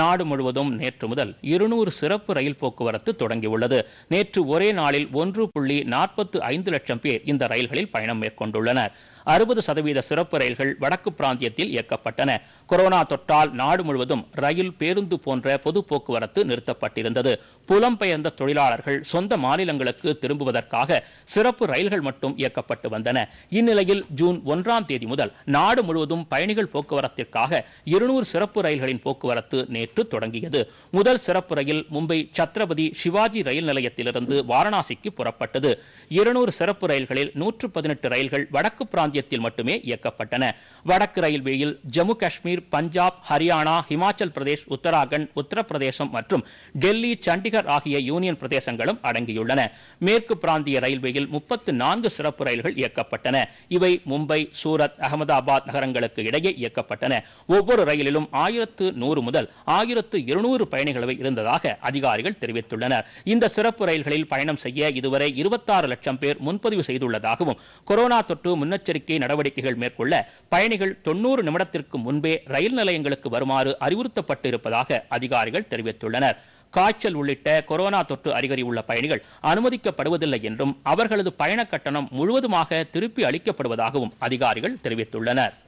நாடு முழுவதும் நேற்று முதல் இருநூறு சிறப்பு ரயில் போக்குவரத்து தொடங்கியுள்ளது நேற்று ஒரே நாளில் ஒன்று புள்ளி நாற்பத்து ஐந்து லட்சம் பேர் இந்த ரயில்களில் பயணம் மேற்கொண்டுள்ளனர் அறுபது சதவீத சிறப்பு ரயில்கள் வடக்கு பிராந்தியத்தில் இயக்கப்பட்டன கொரோனா தொற்றால் நாடு முழுவதும் ரயில் பேருந்து போன்ற பொது போக்குவரத்து நிறுத்தப்பட்டிருந்தது புலம்பெயர்ந்த தொழிலாளர்கள் சொந்த மாநிலங்களுக்கு திரும்புவதற்காக சிறப்பு ரயில்கள் மட்டும் இயக்கப்பட்டு வந்தன இந்நிலையில் ஜூன் ஒன்றாம் தேதி முதல் நாடு முழுவதும் பயணிகள் போக்குவரத்திற்காக இருநூறு சிறப்பு ரயில்களின் போக்குவரத்து நேற்று தொடங்கியது முதல் சிறப்பு ரயில் மும்பை சத்ரபதி சிவாஜி ரயில் நிலையத்திலிருந்து வாரணாசிக்கு புறப்பட்டது இருநூறு சிறப்பு ரயில்களில் நூற்று பதினெட்டு ரயில்கள் வடக்கு பிராந்தியத்தில் மட்டுமே இயக்கப்பட்டன வடக்கு ரயில்வேயில் ஜம்மு காஷ்மீர் பஞ்சாப் ஹரியானா ஹிமாச்சல் பிரதேஷ் உத்தராகண்ட் உத்தரப்பிரதேசம் மற்றும் டெல்லி சண்டிகர் ஆகிய யூனியன் பிரதேசங்களும் அடங்கியுள்ளன மேற்கு பிராந்திய ரயில்வேயில் முப்பத்து நான்கு சிறப்பு ரயில்கள் இயக்கப்பட்டன இவை மும்பை சூரத் அகமதாபாத் நகரங்களுக்கு இடையே இயக்கப்பட்டன ஒவ்வொரு ரயிலிலும் ஆயிரத்து நூறு முதல் ஆயிரத்து இருநூறு பயணிகளவை இருந்ததாக அதிகாரிகள் தெரிவித்துள்ளனர் இந்த சிறப்பு ரயில்களில் பயணம் செய்ய இதுவரை இருபத்தாறு லட்சம் பேர் முன்பதிவு செய்துள்ளதாகவும் கொரோனா தொற்று முன்னெச்சரிக்கை நடவடிக்கைகள் மேற்கொள்ள பயணிகள் தொன்னூறு நிமிடத்திற்கு முன்பே ரயில் நிலையங்களுக்கு வருமாறு அறிவுறுத்தப்பட்டு இருப்பதாக அதிகாரிகள் தெரிவித்துள்ளனர் காய்ச்சல் உள்ளிட்ட கொரோனா தொற்று அறிகுறி உள்ள பயணிகள் அனுமதிக்கப்படுவதில்லை என்றும் அவர்களது பயண கட்டணம் முழுவதுமாக திருப்பி அளிக்கப்படுவதாகவும் அதிகாரிகள் தெரிவித்துள்ளனர்